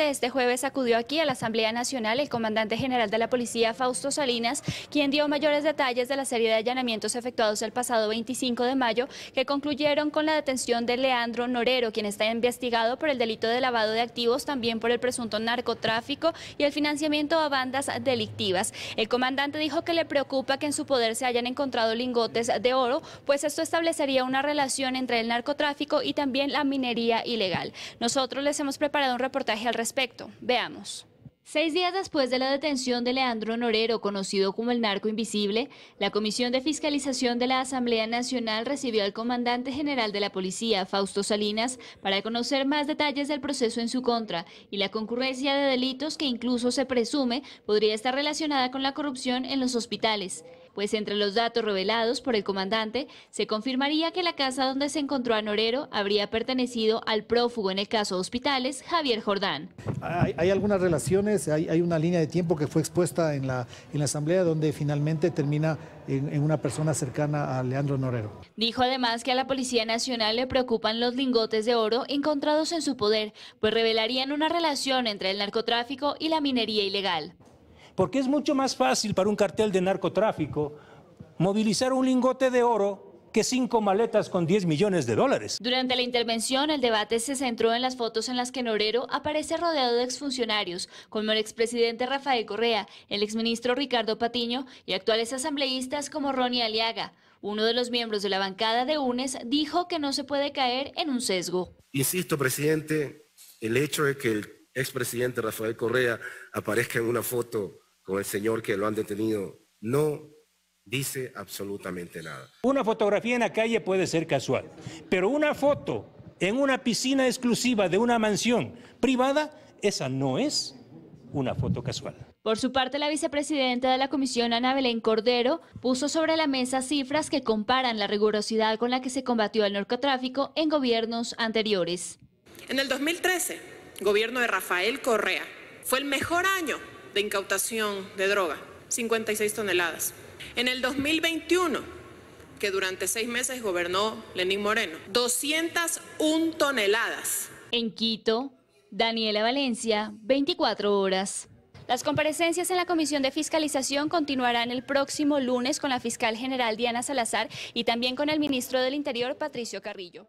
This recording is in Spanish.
Este jueves acudió aquí a la Asamblea Nacional el comandante general de la policía, Fausto Salinas, quien dio mayores detalles de la serie de allanamientos efectuados el pasado 25 de mayo, que concluyeron con la detención de Leandro Norero, quien está investigado por el delito de lavado de activos, también por el presunto narcotráfico y el financiamiento a bandas delictivas. El comandante dijo que le preocupa que en su poder se hayan encontrado lingotes de oro, pues esto establecería una relación entre el narcotráfico y también la minería ilegal. Nosotros les hemos preparado un reportaje al respecto respecto. Veamos. Seis días después de la detención de Leandro Norero, conocido como el narco invisible, la Comisión de Fiscalización de la Asamblea Nacional recibió al comandante general de la policía, Fausto Salinas, para conocer más detalles del proceso en su contra y la concurrencia de delitos que incluso se presume podría estar relacionada con la corrupción en los hospitales pues entre los datos revelados por el comandante, se confirmaría que la casa donde se encontró a Norero habría pertenecido al prófugo en el caso de Hospitales, Javier Jordán. Hay, algunas relaciones, hay, una línea de tiempo que fue expuesta en la, Asamblea donde finalmente termina en, en una persona cercana a Leandro Norero. Dijo además que a la Policía Nacional le preocupan los lingotes de oro encontrados en su poder, pues revelarían una relación entre el narcotráfico y la minería ilegal. Porque es mucho más fácil para un cartel de narcotráfico movilizar un lingote de oro que cinco maletas con 10 millones de dólares. Durante la intervención, el debate se centró en las fotos en las que Norero aparece rodeado de exfuncionarios, como el expresidente Rafael Correa, el exministro Ricardo Patiño y actuales asambleístas como Ronnie Aliaga. Uno de los miembros de la bancada de UNES dijo que no se puede caer en un sesgo. Insisto, presidente, el hecho de que el expresidente Rafael Correa aparezca en una foto con el señor que lo han detenido, no dice absolutamente nada. Una fotografía en la calle puede ser casual, pero una foto en una piscina exclusiva de una mansión privada, esa no es una foto casual. Por su parte, la vicepresidenta de la comisión, Ana Belén Cordero, puso sobre la mesa cifras que comparan la rigurosidad con la que se combatió el narcotráfico en gobiernos anteriores. En el 2013, gobierno de Rafael Correa, fue el mejor año de incautación de droga, 56 toneladas. En el 2021, que durante seis meses gobernó Lenín Moreno, 201 toneladas. En Quito, Daniela Valencia, 24 horas. Las comparecencias en la Comisión de Fiscalización continuarán el próximo lunes con la fiscal general Diana Salazar y también con el ministro del Interior, Patricio Carrillo.